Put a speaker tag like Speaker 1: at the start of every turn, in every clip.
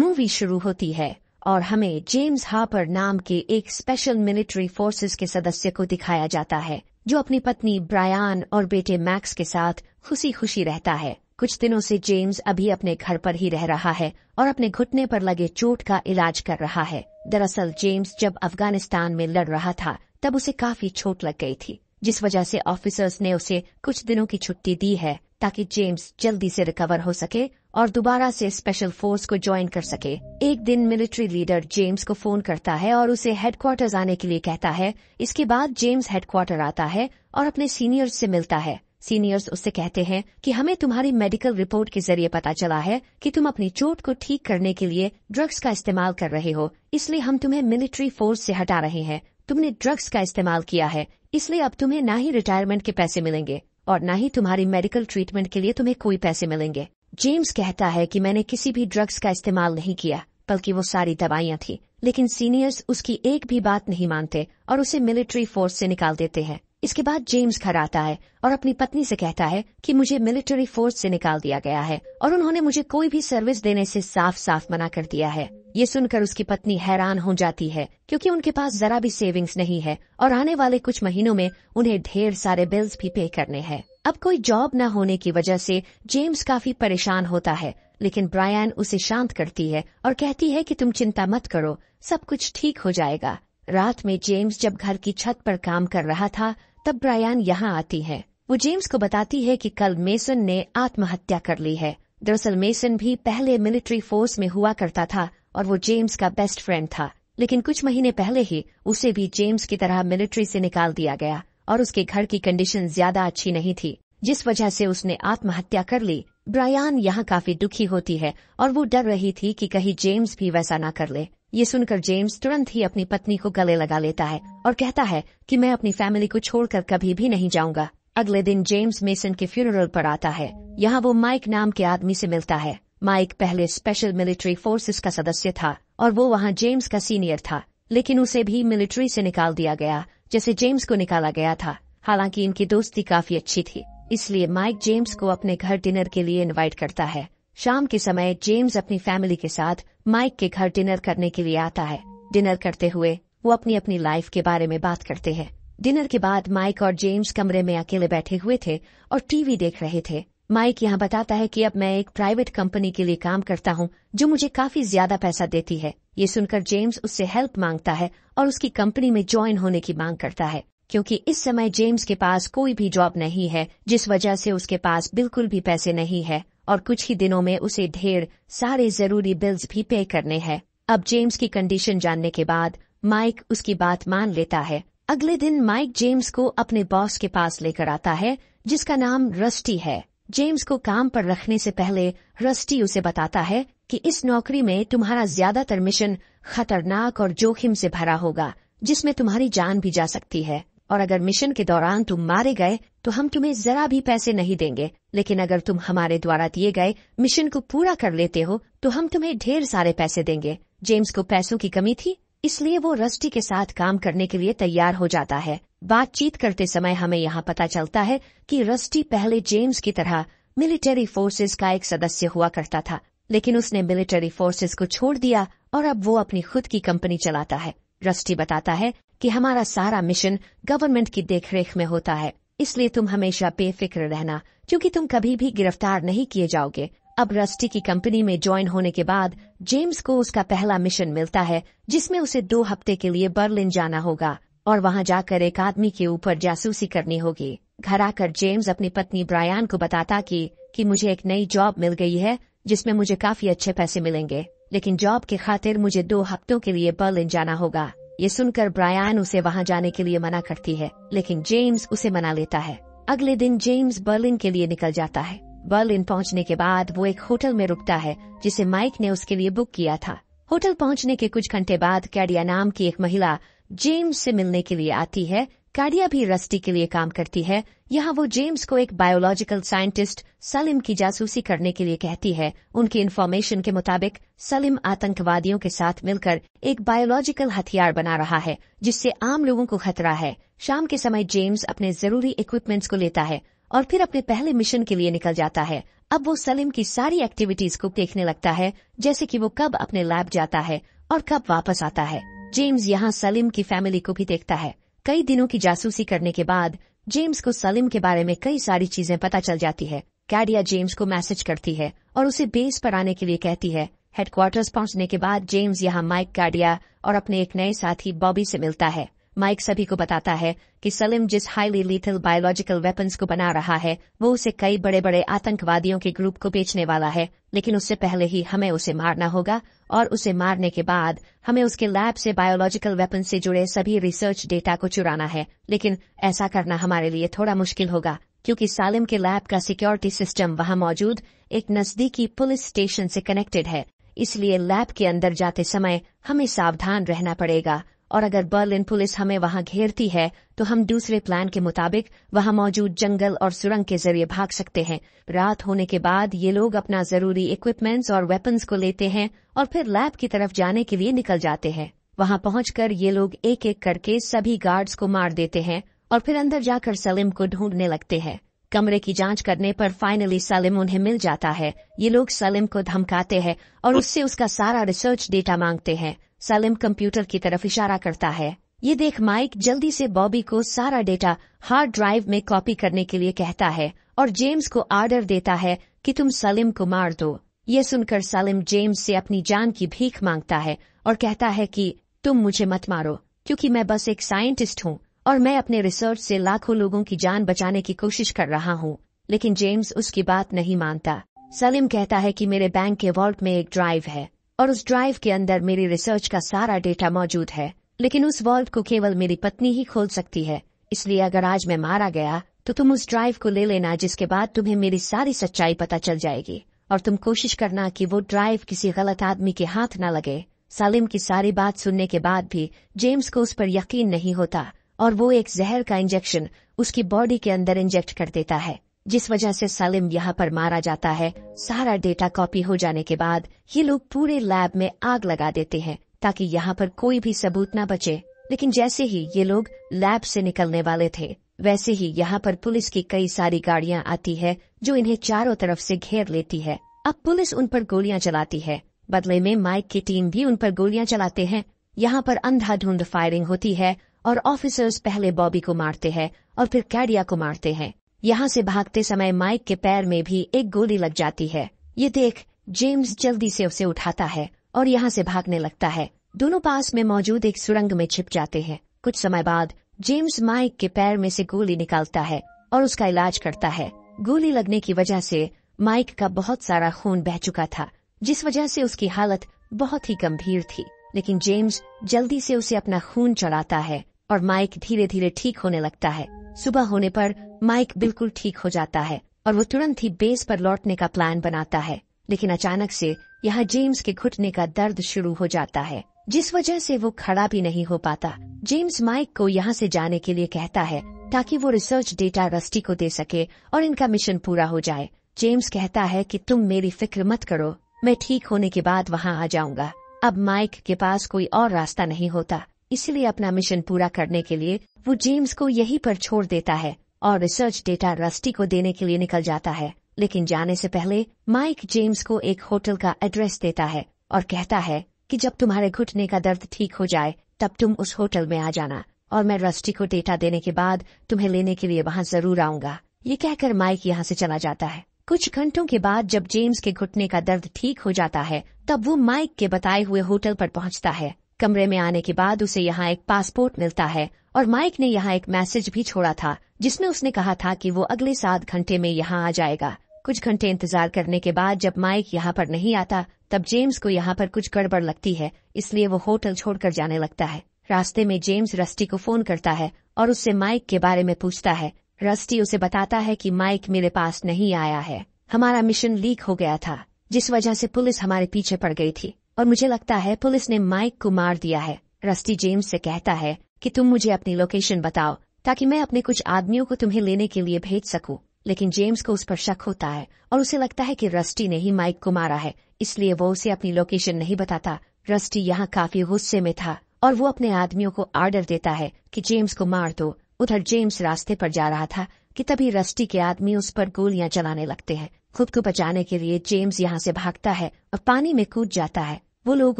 Speaker 1: movie शुरू होती है और हमें जेम्स हापर नाम के एक स्पेशल मिलिट्री फोर्सेस के सदस्य को दिखाया जाता है जो अपनी पत्नी ब्रायान और बेटे मैक्स के साथ खुशी खुशी रहता है कुछ दिनों से जेम्स अभी अपने घर पर ही रह रहा है और अपने घुटने पर लगे चोट का इलाज कर रहा है दरअसल जेम्स जब अफगानिस्तान में लड़ रहा था तब उसे काफी चोट लग गई थी जिस वजह से ऑफिसर्स ने उसे कुछ दिनों की छुट्टी दी है ताकि जेम्स जल्दी से रिकवर हो सके और दोबारा से स्पेशल फोर्स को ज्वाइन कर सके एक दिन मिलिट्री लीडर जेम्स को फोन करता है और उसे हेडक्वार्टर्स आने के लिए कहता है इसके बाद जेम्स हेडक्वार्टर आता है और अपने सीनियर्स से मिलता है सीनियर्स उससे कहते हैं कि हमें तुम्हारी मेडिकल रिपोर्ट के जरिए पता चला है कि तुम अपनी चोट को ठीक करने के लिए ड्रग्स का इस्तेमाल कर रहे हो इसलिए हम तुम्हें मिलिट्री फोर्स से हटा रहे हैं तुमने ड्रग्स का इस्तेमाल किया है इसलिए अब तुम्हें ना ही रिटायरमेंट के पैसे मिलेंगे और न ही तुम्हारी मेडिकल ट्रीटमेंट के लिए तुम्हें कोई पैसे मिलेंगे जेम्स कहता है कि मैंने किसी भी ड्रग्स का इस्तेमाल नहीं किया बल्कि वो सारी दवाइयां थी लेकिन सीनियर्स उसकी एक भी बात नहीं मानते और उसे मिलिट्री फोर्स से निकाल देते हैं इसके बाद जेम्स घर आता है और अपनी पत्नी से कहता है कि मुझे मिलिट्री फोर्स से निकाल दिया गया है और उन्होंने मुझे कोई भी सर्विस देने से साफ साफ मना कर दिया है ये सुनकर उसकी पत्नी हैरान हो जाती है क्योंकि उनके पास जरा भी सेविंग्स नहीं है और आने वाले कुछ महीनों में उन्हें ढेर सारे बिल्स भी पे करने हैं अब कोई जॉब न होने की वजह से जेम्स काफी परेशान होता है लेकिन ब्रायन उसे शांत करती है और कहती है कि तुम चिंता मत करो सब कुछ ठीक हो जाएगा रात में जेम्स जब घर की छत पर काम कर रहा था तब ब्रायन यहाँ आती है वो जेम्स को बताती है कि कल मेसन ने आत्महत्या कर ली है दरअसल मेसन भी पहले मिलिट्री फोर्स में हुआ करता था और वो जेम्स का बेस्ट फ्रेंड था लेकिन कुछ महीने पहले ही उसे भी जेम्स की तरह मिलिट्री से निकाल दिया गया और उसके घर की कंडीशन ज्यादा अच्छी नहीं थी जिस वजह से उसने आत्महत्या कर ली ब्रायन यहाँ काफी दुखी होती है और वो डर रही थी कि कहीं जेम्स भी वैसा ना कर ले ये सुनकर जेम्स तुरंत ही अपनी पत्नी को गले लगा लेता है और कहता है कि मैं अपनी फैमिली को छोड़कर कभी भी नहीं जाऊंगा अगले दिन जेम्स मेसन के फ्यूनरल पर आता है यहाँ वो माइक नाम के आदमी से मिलता है माइक पहले स्पेशल मिलिट्री फोर्सेस का सदस्य था और वो वहाँ जेम्स का सीनियर था लेकिन उसे भी मिलिट्री से निकाल दिया गया जैसे जेम्स को निकाला गया था हालांकि इनकी दोस्ती काफी अच्छी थी इसलिए माइक जेम्स को अपने घर डिनर के लिए इनवाइट करता है शाम के समय जेम्स अपनी फैमिली के साथ माइक के घर डिनर करने के लिए आता है डिनर करते हुए वो अपनी अपनी लाइफ के बारे में बात करते हैं डिनर के बाद माइक और जेम्स कमरे में अकेले बैठे हुए थे और टीवी देख रहे थे माइक यहाँ बताता है कि अब मैं एक प्राइवेट कंपनी के लिए काम करता हूँ जो मुझे काफी ज्यादा पैसा देती है ये सुनकर जेम्स उससे हेल्प मांगता है और उसकी कंपनी में ज्वाइन होने की मांग करता है क्योंकि इस समय जेम्स के पास कोई भी जॉब नहीं है जिस वजह से उसके पास बिल्कुल भी पैसे नहीं है और कुछ ही दिनों में उसे ढेर सारे जरूरी बिल्स भी पे करने हैं अब जेम्स की कंडीशन जानने के बाद माइक उसकी बात मान लेता है अगले दिन माइक जेम्स को अपने बॉस के पास लेकर आता है जिसका नाम रस्टी है जेम्स को काम पर रखने से पहले रस्टी उसे बताता है कि इस नौकरी में तुम्हारा ज्यादातर मिशन खतरनाक और जोखिम से भरा होगा जिसमें तुम्हारी जान भी जा सकती है और अगर मिशन के दौरान तुम मारे गए तो हम तुम्हें जरा भी पैसे नहीं देंगे लेकिन अगर तुम हमारे द्वारा दिए गए मिशन को पूरा कर लेते हो तो हम तुम्हें ढेर सारे पैसे देंगे जेम्स को पैसों की कमी थी इसलिए वो रस्टी के साथ काम करने के लिए तैयार हो जाता है बातचीत करते समय हमें यहाँ पता चलता है कि रस्टी पहले जेम्स की तरह मिलिट्री फोर्सेस का एक सदस्य हुआ करता था लेकिन उसने मिलिट्री फोर्सेस को छोड़ दिया और अब वो अपनी खुद की कंपनी चलाता है रस्टी बताता है कि हमारा सारा मिशन गवर्नमेंट की देखरेख में होता है इसलिए तुम हमेशा बेफिक्र रहना क्योंकि तुम कभी भी गिरफ्तार नहीं किए जाओगे अब रस्टी की कंपनी में ज्वाइन होने के बाद जेम्स को उसका पहला मिशन मिलता है जिसमें उसे दो हफ्ते के लिए बर्लिन जाना होगा और वहां जाकर एक आदमी के ऊपर जासूसी करनी होगी घर आकर जेम्स अपनी पत्नी ब्रायन को बताता कि कि मुझे एक नई जॉब मिल गई है जिसमें मुझे काफी अच्छे पैसे मिलेंगे लेकिन जॉब के खातिर मुझे दो हफ्तों के लिए बर्लिन जाना होगा ये सुनकर ब्रायन उसे वहाँ जाने के लिए मना करती है लेकिन जेम्स उसे मना लेता है अगले दिन जेम्स बर्लिन के लिए निकल जाता है बर्लिन पहुँचने के बाद वो एक होटल में रुकता है जिसे माइक ने उसके लिए बुक किया था होटल पहुँचने के कुछ घंटे बाद कैडिया नाम की एक महिला जेम्स से मिलने के लिए आती है कार्डिया भी रस्टी के लिए काम करती है यहाँ वो जेम्स को एक बायोलॉजिकल साइंटिस्ट सलीम की जासूसी करने के लिए कहती है उनकी इन्फॉर्मेशन के मुताबिक सलीम आतंकवादियों के साथ मिलकर एक बायोलॉजिकल हथियार बना रहा है जिससे आम लोगों को खतरा है शाम के समय जेम्स अपने जरूरी इक्विपमेंट्स को लेता है और फिर अपने पहले मिशन के लिए निकल जाता है अब वो सलीम की सारी एक्टिविटीज को देखने लगता है जैसे कि वो कब अपने लैब जाता है और कब वापस आता है जेम्स यहाँ सलीम की फैमिली को भी देखता है कई दिनों की जासूसी करने के बाद जेम्स को सलीम के बारे में कई सारी चीजें पता चल जाती है कैडिया जेम्स को मैसेज करती है और उसे बेस पर आने के लिए कहती है हेडक्वार्टर्स पहुंचने के बाद जेम्स यहाँ माइक कैडिया और अपने एक नए साथी बॉबी से मिलता है माइक सभी को बताता है कि सलीम जिस हाईली लीथल बायोलॉजिकल वेपन्स को बना रहा है वो उसे कई बड़े बड़े आतंकवादियों के ग्रुप को बेचने वाला है लेकिन उससे पहले ही हमें उसे मारना होगा और उसे मारने के बाद हमें उसके लैब से बायोलॉजिकल वेपन से जुड़े सभी रिसर्च डेटा को चुराना है लेकिन ऐसा करना हमारे लिए थोड़ा मुश्किल होगा क्योंकि सालिम के लैब का सिक्योरिटी सिस्टम वहां मौजूद एक नजदीकी पुलिस स्टेशन से कनेक्टेड है इसलिए लैब के अंदर जाते समय हमें सावधान रहना पड़ेगा और अगर बर्लिन पुलिस हमें वहां घेरती है तो हम दूसरे प्लान के मुताबिक वहां मौजूद जंगल और सुरंग के जरिए भाग सकते हैं रात होने के बाद ये लोग अपना जरूरी इक्विपमेंट्स और वेपन्स को लेते हैं और फिर लैब की तरफ जाने के लिए निकल जाते हैं वहां पहुंचकर ये लोग एक एक करके सभी गार्ड्स को मार देते हैं और फिर अंदर जाकर सलीम को ढूंढने लगते हैं कमरे की जांच करने पर फाइनली सलीम उन्हें मिल जाता है ये लोग सलीम को धमकाते हैं और उससे उसका सारा रिसर्च डेटा मांगते हैं सलिम कंप्यूटर की तरफ इशारा करता है ये देख माइक जल्दी से बॉबी को सारा डेटा हार्ड ड्राइव में कॉपी करने के लिए कहता है और जेम्स को आर्डर देता है कि तुम सलीम को मार दो ये सुनकर सालिम जेम्स से अपनी जान की भीख मांगता है और कहता है कि तुम मुझे मत मारो क्योंकि मैं बस एक साइंटिस्ट हूँ और मैं अपने रिसर्च से लाखों लोगों की जान बचाने की कोशिश कर रहा हूँ लेकिन जेम्स उसकी बात नहीं मानता सलीम कहता है कि मेरे बैंक के वॉल्ट में एक ड्राइव है और उस ड्राइव के अंदर मेरी रिसर्च का सारा डेटा मौजूद है लेकिन उस वॉल्व को केवल मेरी पत्नी ही खोल सकती है इसलिए अगर आज मैं मारा गया तो तुम उस ड्राइव को ले लेना जिसके बाद तुम्हें मेरी सारी सच्चाई पता चल जाएगी और तुम कोशिश करना कि वो ड्राइव किसी गलत आदमी के हाथ न लगे सालिम की सारी बात सुनने के बाद भी जेम्स को उस पर यकीन नहीं होता और वो एक जहर का इंजेक्शन उसकी बॉडी के अंदर इंजेक्ट कर देता है जिस वजह से सलीम यहाँ पर मारा जाता है सारा डेटा कॉपी हो जाने के बाद ये लोग पूरे लैब में आग लगा देते हैं ताकि यहाँ पर कोई भी सबूत न बचे लेकिन जैसे ही ये लोग लैब से निकलने वाले थे वैसे ही यहाँ पर पुलिस की कई सारी गाड़ियाँ आती है जो इन्हें चारों तरफ से घेर लेती है अब पुलिस उन पर गोलियाँ चलाती है बदले में माइक की टीम भी उन पर गोलियाँ चलाते हैं यहाँ पर अंधाधुंध फायरिंग होती है और ऑफिसर्स पहले बॉबी को मारते हैं और फिर कैडिया को मारते हैं यहाँ से भागते समय माइक के पैर में भी एक गोली लग जाती है ये देख जेम्स जल्दी से उसे उठाता है और यहाँ से भागने लगता है दोनों पास में मौजूद एक सुरंग में छिप जाते हैं कुछ समय बाद जेम्स माइक के पैर में से गोली निकालता है और उसका इलाज करता है गोली लगने की वजह से माइक का बहुत सारा खून बह चुका था जिस वजह से उसकी हालत बहुत ही गंभीर थी लेकिन जेम्स जल्दी से उसे अपना खून चढ़ाता है और माइक धीरे धीरे ठीक होने लगता है सुबह होने पर माइक बिल्कुल ठीक हो जाता है और वो तुरंत ही बेस पर लौटने का प्लान बनाता है लेकिन अचानक से यहाँ जेम्स के घुटने का दर्द शुरू हो जाता है जिस वजह से वो खड़ा भी नहीं हो पाता जेम्स माइक को यहाँ से जाने के लिए कहता है ताकि वो रिसर्च डेटा रस्टी को दे सके और इनका मिशन पूरा हो जाए जेम्स कहता है कि तुम मेरी फिक्र मत करो मैं ठीक होने के बाद वहाँ आ जाऊंगा अब माइक के पास कोई और रास्ता नहीं होता इसलिए अपना मिशन पूरा करने के लिए वो जेम्स को यही पर छोड़ देता है और रिसर्च डेटा रस्टी को देने के लिए निकल जाता है लेकिन जाने से पहले माइक जेम्स को एक होटल का एड्रेस देता है और कहता है कि जब तुम्हारे घुटने का दर्द ठीक हो जाए तब तुम उस होटल में आ जाना और मैं रस्टी को डेटा देने के बाद तुम्हें लेने के लिए वहाँ जरूर आऊंगा ये कहकर माइक यहाँ से चला जाता है कुछ घंटों के बाद जब जेम्स के घुटने का दर्द ठीक हो जाता है तब वो माइक के बताए हुए होटल पर पहुंचता है कमरे में आने के बाद उसे यहाँ एक पासपोर्ट मिलता है और माइक ने यहाँ एक मैसेज भी छोड़ा था जिसमें उसने कहा था कि वो अगले सात घंटे में यहाँ आ जाएगा कुछ घंटे इंतजार करने के बाद जब माइक यहाँ पर नहीं आता तब जेम्स को यहाँ पर कुछ गड़बड़ लगती है इसलिए वो होटल छोड़कर जाने लगता है रास्ते में जेम्स रस्टी को फोन करता है और उससे माइक के बारे में पूछता है रस्टी उसे बताता है कि माइक मेरे पास नहीं आया है हमारा मिशन लीक हो गया था जिस वजह से पुलिस हमारे पीछे पड़ गई थी और मुझे लगता है पुलिस ने माइक को मार दिया है रस्टी जेम्स से कहता है कि तुम मुझे अपनी लोकेशन बताओ ताकि मैं अपने कुछ आदमियों को तुम्हें लेने के लिए भेज सकूं लेकिन जेम्स को उस पर शक होता है और उसे लगता है कि रस्टी ने ही माइक को मारा है इसलिए वो उसे अपनी लोकेशन नहीं बताता रस्टी यहाँ काफी गुस्से में था और वो अपने आदमियों को आर्डर देता है कि जेम्स को मार दो उधर जेम्स रास्ते पर जा रहा था कि तभी रस्टी के आदमी उस पर गोलियां चलाने लगते हैं खुद को बचाने के लिए जेम्स यहाँ से भागता है और पानी में कूद जाता है वो लोग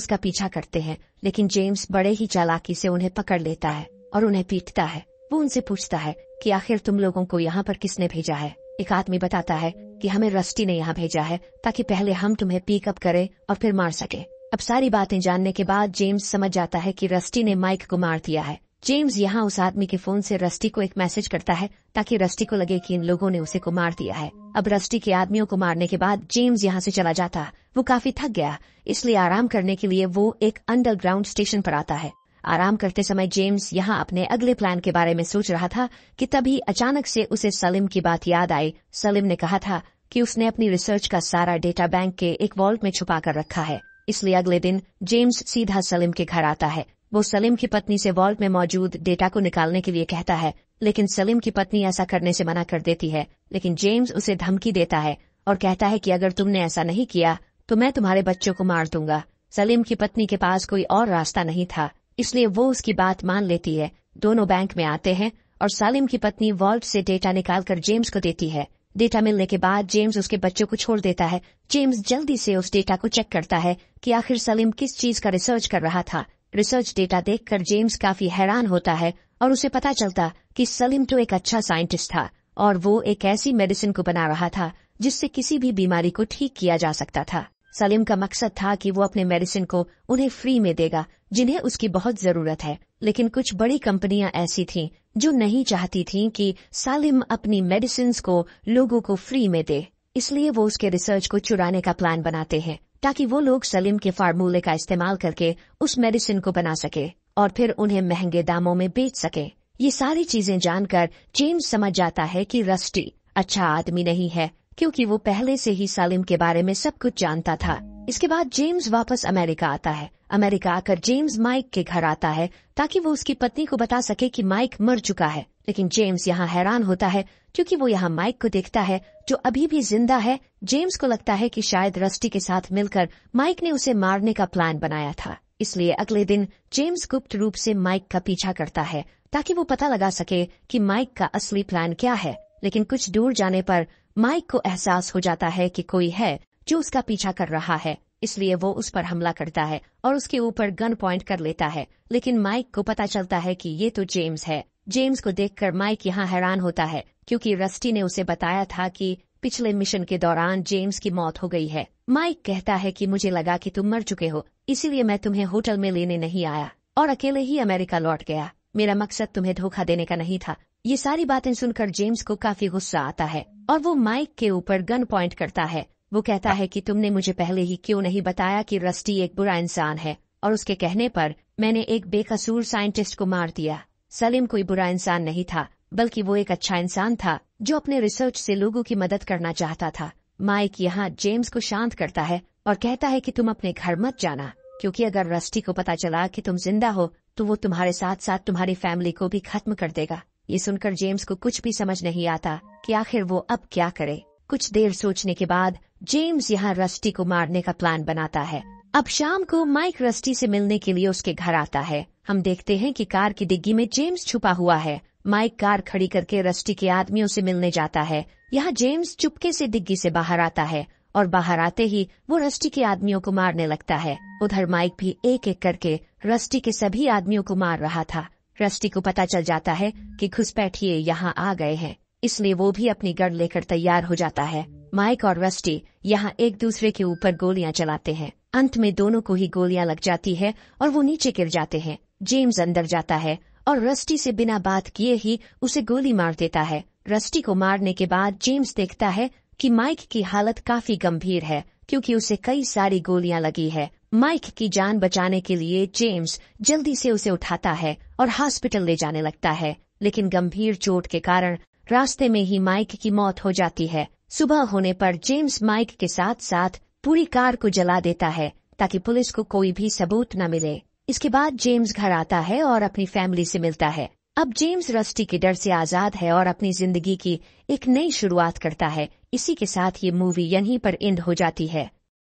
Speaker 1: उसका पीछा करते हैं लेकिन जेम्स बड़े ही चालाकी से उन्हें पकड़ लेता है और उन्हें पीटता है वो उनसे पूछता है कि आखिर तुम लोगों को यहाँ पर किसने भेजा है एक आदमी बताता है कि हमें रस्टी ने यहाँ भेजा है ताकि पहले हम तुम्हें पिकअप करें और फिर मार सके अब सारी बातें जानने के बाद जेम्स समझ जाता है कि रस्टी ने माइक को मार दिया है जेम्स यहाँ उस आदमी के फोन से रस्टी को एक मैसेज करता है ताकि रस्टी को लगे कि इन लोगों ने उसे को मार दिया है अब रस्टी के आदमियों को मारने के बाद जेम्स यहाँ से चला जाता वो काफी थक गया इसलिए आराम करने के लिए वो एक अंडरग्राउंड स्टेशन पर आता है आराम करते समय जेम्स यहाँ अपने अगले प्लान के बारे में सोच रहा था कि तभी अचानक से उसे सलीम की बात याद आई सलीम ने कहा था कि उसने अपनी रिसर्च का सारा डेटा बैंक के एक वॉल्ट में छुपा कर रखा है इसलिए अगले दिन जेम्स सीधा सलीम के घर आता है वो सलीम की पत्नी से वॉल्ट में मौजूद डेटा को निकालने के लिए कहता है लेकिन सलीम की पत्नी ऐसा करने से मना कर देती है लेकिन जेम्स उसे धमकी देता है और कहता है कि अगर तुमने ऐसा नहीं किया तो मैं तुम्हारे बच्चों को मार दूंगा सलीम की पत्नी के पास कोई और रास्ता नहीं था इसलिए वो उसकी बात मान लेती है दोनों बैंक में आते हैं और सलीम की पत्नी वॉल्ट से डेटा निकालकर जेम्स को देती है डेटा मिलने के बाद जेम्स उसके बच्चों को छोड़ देता है जेम्स जल्दी से उस डेटा को चेक करता है कि आखिर सलीम किस चीज का रिसर्च कर रहा था रिसर्च डेटा देखकर जेम्स काफी हैरान होता है और उसे पता चलता कि सलीम तो एक अच्छा साइंटिस्ट था और वो एक ऐसी मेडिसिन को बना रहा था जिससे किसी भी बीमारी को ठीक किया जा सकता था सलीम का मकसद था कि वो अपने मेडिसिन को उन्हें फ्री में देगा जिन्हें उसकी बहुत जरूरत है लेकिन कुछ बड़ी कंपनियां ऐसी थीं जो नहीं चाहती थीं कि सालिम अपनी मेडिसिन को लोगों को फ्री में दे इसलिए वो उसके रिसर्च को चुराने का प्लान बनाते हैं ताकि वो लोग सलीम के फार्मूले का इस्तेमाल करके उस मेडिसिन को बना सके और फिर उन्हें महंगे दामों में बेच सके ये सारी चीजें जानकर जेम्स समझ जाता है कि रस्टी अच्छा आदमी नहीं है क्योंकि वो पहले से ही सलीम के बारे में सब कुछ जानता था इसके बाद जेम्स वापस अमेरिका आता है अमेरिका आकर जेम्स माइक के घर आता है ताकि वो उसकी पत्नी को बता सके कि माइक मर चुका है लेकिन जेम्स यहाँ हैरान होता है क्योंकि वो यहाँ माइक को देखता है जो अभी भी जिंदा है जेम्स को लगता है कि शायद रस्टी के साथ मिलकर माइक ने उसे मारने का प्लान बनाया था इसलिए अगले दिन जेम्स गुप्त रूप से माइक का पीछा करता है ताकि वो पता लगा सके कि माइक का असली प्लान क्या है लेकिन कुछ दूर जाने पर माइक को एहसास हो जाता है कि कोई है जो उसका पीछा कर रहा है इसलिए वो उस पर हमला करता है और उसके ऊपर गन पॉइंट कर लेता है लेकिन माइक को पता चलता है कि ये तो जेम्स है जेम्स को देखकर माइक यहाँ हैरान होता है क्योंकि रस्टी ने उसे बताया था कि पिछले मिशन के दौरान जेम्स की मौत हो गई है माइक कहता है कि मुझे लगा कि तुम मर चुके हो इसीलिए मैं तुम्हें होटल में लेने नहीं आया और अकेले ही अमेरिका लौट गया मेरा मकसद तुम्हें धोखा देने का नहीं था ये सारी बातें सुनकर जेम्स को काफी गुस्सा आता है और वो माइक के ऊपर गन पॉइंट करता है वो कहता है कि तुमने मुझे पहले ही क्यों नहीं बताया कि रस्टी एक बुरा इंसान है और उसके कहने पर मैंने एक बेकसूर साइंटिस्ट को मार दिया सलीम कोई बुरा इंसान नहीं था बल्कि वो एक अच्छा इंसान था जो अपने रिसर्च से लोगों की मदद करना चाहता था माइक यहाँ जेम्स को शांत करता है और कहता है कि तुम अपने घर मत जाना क्योंकि अगर रस्टी को पता चला कि तुम जिंदा हो तो वो तुम्हारे साथ साथ तुम्हारी फैमिली को भी खत्म कर देगा ये सुनकर जेम्स को कुछ भी समझ नहीं आता कि आखिर वो अब क्या करे कुछ देर सोचने के बाद जेम्स यहाँ रस्टी को मारने का प्लान बनाता है अब शाम को माइक रस्टी से मिलने के लिए उसके घर आता है हम देखते हैं कि कार की डिग्गी में जेम्स छुपा हुआ है माइक कार खड़ी करके रस्टी के आदमियों से मिलने जाता है यहाँ जेम्स चुपके से डिग्गी से बाहर आता है और बाहर आते ही वो रस्टी के आदमियों को मारने लगता है उधर माइक भी एक एक करके रस्टी के सभी आदमियों को मार रहा था रस्टी को पता चल जाता है कि घुसपैठिए यहाँ आ गए हैं इसलिए वो भी अपनी गन लेकर तैयार हो जाता है माइक और रस्टी यहाँ एक दूसरे के ऊपर गोलियां चलाते हैं अंत में दोनों को ही गोलियां लग जाती है और वो नीचे गिर जाते हैं जेम्स अंदर जाता है और रस्टी से बिना बात किए ही उसे गोली मार देता है रस्टी को मारने के बाद जेम्स देखता है कि माइक की हालत काफी गंभीर है क्योंकि उसे कई सारी गोलियां लगी है माइक की जान बचाने के लिए जेम्स जल्दी से उसे उठाता है और हॉस्पिटल ले जाने लगता है लेकिन गंभीर चोट के कारण रास्ते में ही माइक की मौत हो जाती है सुबह होने पर जेम्स माइक के साथ साथ पूरी कार को जला देता है ताकि पुलिस को कोई भी सबूत न मिले इसके बाद जेम्स घर आता है और अपनी फैमिली से मिलता है अब जेम्स रस्टी के डर से आजाद है और अपनी जिंदगी की एक नई शुरुआत करता है इसी के साथ ये मूवी यहीं पर एंड हो जाती है